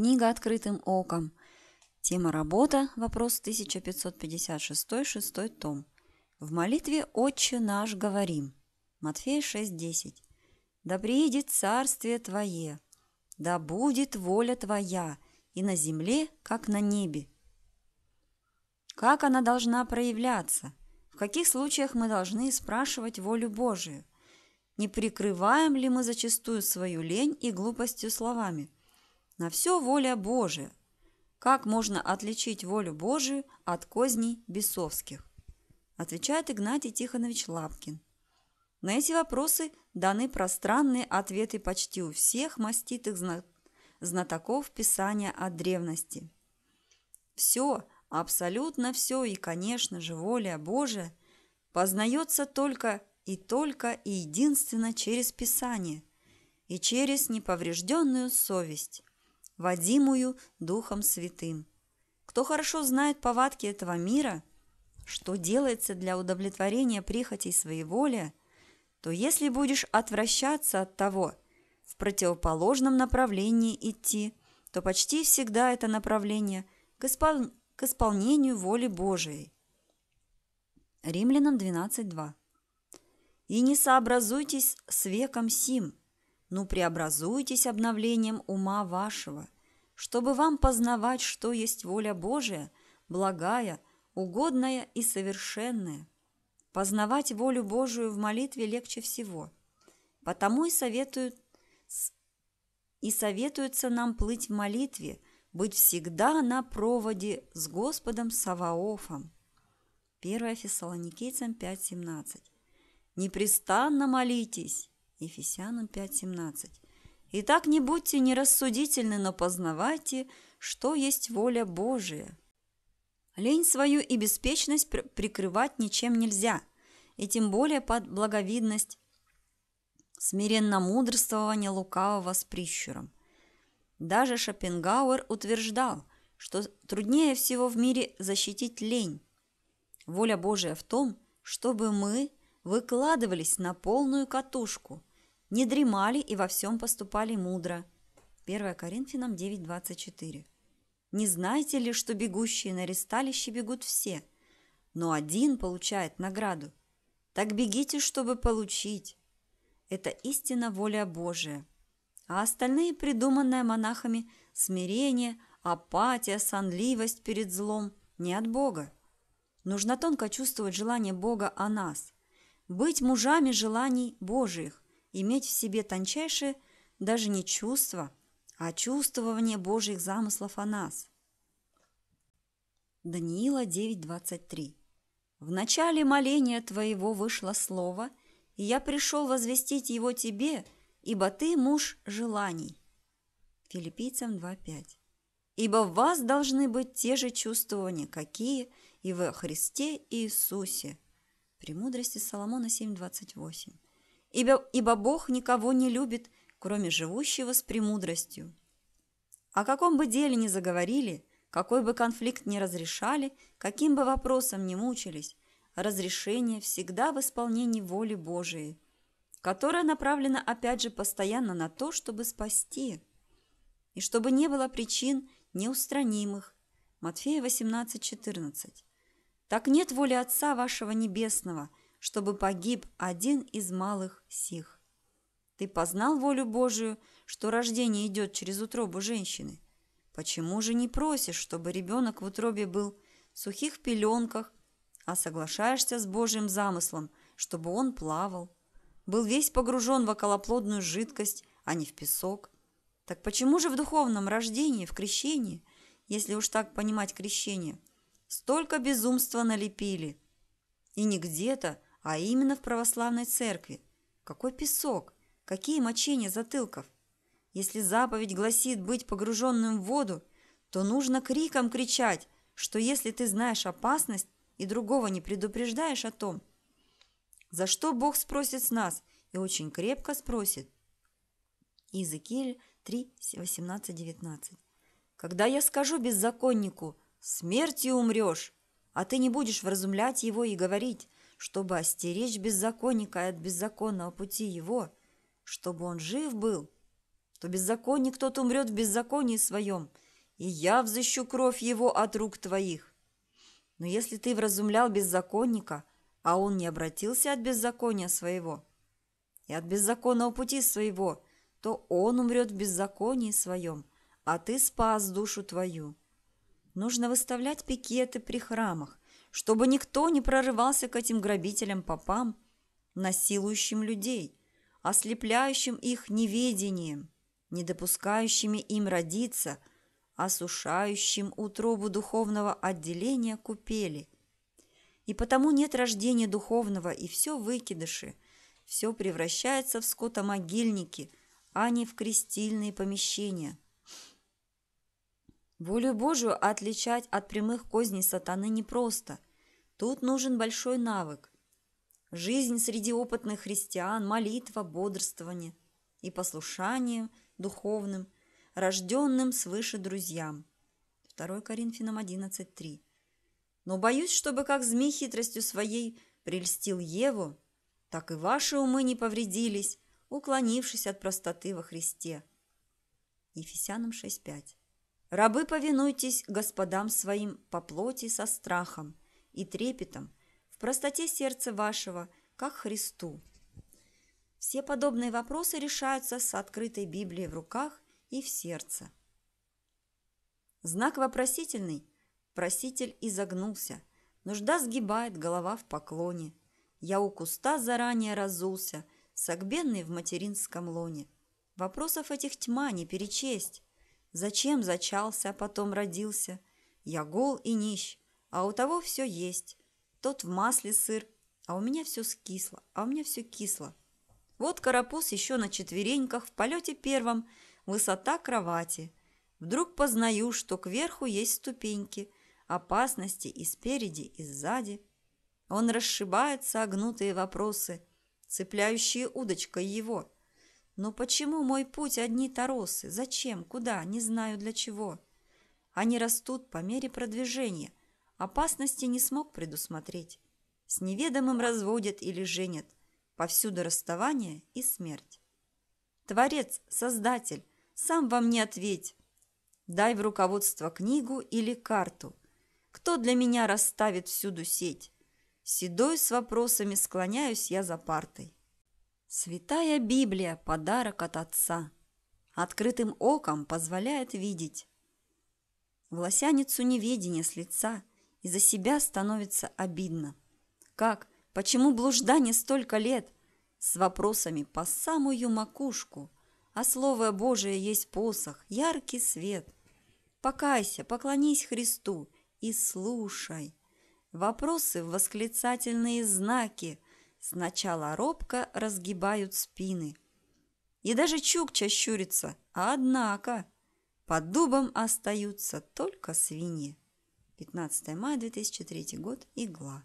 Книга «Открытым оком». Тема работа. Вопрос 1556, 6 том. В молитве «Отче наш» говорим. Матфея 6.10. «Да приедет царствие Твое, да будет воля Твоя, и на земле, как на небе». Как она должна проявляться? В каких случаях мы должны спрашивать волю Божию? Не прикрываем ли мы зачастую свою лень и глупостью словами – на все воля Божия. Как можно отличить волю Божию от козней бесовских? Отвечает Игнатий Тихонович Лапкин. На эти вопросы даны пространные ответы почти у всех маститых зна... знатоков Писания от древности. Все, абсолютно все и, конечно же, воля Божия познается только и только и единственно через Писание и через неповрежденную совесть водимую Духом Святым. Кто хорошо знает повадки этого мира, что делается для удовлетворения прихотей своеволия, то если будешь отвращаться от того, в противоположном направлении идти, то почти всегда это направление к, испол... к исполнению воли Божией. Римлянам 12.2 «И не сообразуйтесь с веком сим, ну преобразуйтесь обновлением ума вашего, чтобы вам познавать, что есть воля Божия, благая, угодная и совершенная. Познавать волю Божию в молитве легче всего. Потому и советуют и советуется нам плыть в молитве, быть всегда на проводе с Господом Саваофом. 1 Фессалоникийцам 5.17 «Непрестанно молитесь, Ефесянам 5.17. «Итак, не будьте нерассудительны, но познавайте, что есть воля Божия». Лень свою и беспечность прикрывать ничем нельзя, и тем более под благовидность, смиренно мудрствование лукавого с прищуром. Даже Шопенгауэр утверждал, что труднее всего в мире защитить лень. Воля Божия в том, чтобы мы выкладывались на полную катушку – не дремали и во всем поступали мудро. 1 Коринфянам 9.24. Не знаете ли, что бегущие на ресталище бегут все, но один получает награду? Так бегите, чтобы получить. Это истина воля Божия. А остальные, придуманные монахами, смирение, апатия, сонливость перед злом, не от Бога. Нужно тонко чувствовать желание Бога о нас, быть мужами желаний Божиих, иметь в себе тончайшее даже не чувство, а чувствование Божьих замыслов о нас. Даниила 9.23 «В начале моления твоего вышло слово, и я пришел возвестить его тебе, ибо ты муж желаний». Филиппийцам 2.5 «Ибо в вас должны быть те же чувствования, какие и во Христе Иисусе». Премудрости Соломона 7.28 ибо, ибо Бог никого не любит, кроме живущего с премудростью. О каком бы деле ни заговорили, какой бы конфликт ни разрешали, каким бы вопросом ни мучились, разрешение всегда в исполнении воли Божией, которая направлена опять же постоянно на то, чтобы спасти, и чтобы не было причин неустранимых. Матфея 18:14. Так нет воли Отца вашего небесного – чтобы погиб один из малых сих. Ты познал волю Божию, что рождение идет через утробу женщины? Почему же не просишь, чтобы ребенок в утробе был в сухих пеленках, а соглашаешься с Божьим замыслом, чтобы он плавал, был весь погружен в околоплодную жидкость, а не в песок? Так почему же в духовном рождении, в крещении, если уж так понимать крещение, столько безумства налепили – и не где-то, а именно в православной церкви. Какой песок! Какие мочения затылков! Если заповедь гласит быть погруженным в воду, то нужно криком кричать, что если ты знаешь опасность и другого не предупреждаешь о том, за что Бог спросит с нас и очень крепко спросит. Иезекииль 3, 18, 19. «Когда я скажу беззаконнику, смертью умрешь, а ты не будешь вразумлять его и говорить, чтобы остеречь беззаконника от беззаконного пути его, чтобы он жив был, то беззаконник тот умрет в беззаконии своем, и я взыщу кровь его от рук твоих. Но если ты вразумлял беззаконника, а он не обратился от беззакония своего и от беззаконного пути своего, то он умрет в беззаконии своем, а ты спас душу твою. Нужно выставлять пикеты при храмах, чтобы никто не прорывался к этим грабителям-попам, насилующим людей, ослепляющим их неведением, не допускающими им родиться, осушающим утробу духовного отделения купели. И потому нет рождения духовного, и все выкидыши, все превращается в скотомогильники, а не в крестильные помещения – Волю Божию отличать от прямых козней сатаны непросто. Тут нужен большой навык. Жизнь среди опытных христиан, молитва, бодрствование и послушание духовным, рожденным свыше друзьям. 2 Коринфянам 11.3. Но боюсь, чтобы как змей хитростью своей прельстил Еву, так и ваши умы не повредились, уклонившись от простоты во Христе. Ефесянам 6.5. Рабы, повинуйтесь господам своим по плоти со страхом и трепетом, в простоте сердца вашего, как Христу. Все подобные вопросы решаются с открытой Библией в руках и в сердце. Знак вопросительный. Проситель изогнулся. Нужда сгибает, голова в поклоне. Я у куста заранее разулся, согбенный в материнском лоне. Вопросов этих тьма не перечесть. Зачем зачался, а потом родился? Я гол и нищ, а у того все есть. Тот в масле сыр, а у меня все скисло, а у меня все кисло. Вот карапуз еще на четвереньках, в полете первом, высота кровати. Вдруг познаю, что кверху есть ступеньки, опасности и спереди, и сзади. Он расшибает согнутые вопросы, цепляющие удочкой его – но почему мой путь одни торосы? Зачем? Куда? Не знаю для чего. Они растут по мере продвижения. Опасности не смог предусмотреть. С неведомым разводят или женят. Повсюду расставание и смерть. Творец, Создатель, сам вам не ответь. Дай в руководство книгу или карту. Кто для меня расставит всюду сеть? Седой с вопросами склоняюсь я за партой. Святая Библия – подарок от Отца. Открытым оком позволяет видеть. Власяницу неведение с лица, и за себя становится обидно. Как, почему блуждание столько лет? С вопросами по самую макушку, а Слово Божие есть посох, яркий свет. Покайся, поклонись Христу и слушай. Вопросы в восклицательные знаки – Сначала робко разгибают спины. И даже Чукча щурится, однако под дубом остаются только свиньи. 15 мая 2003 год, Игла.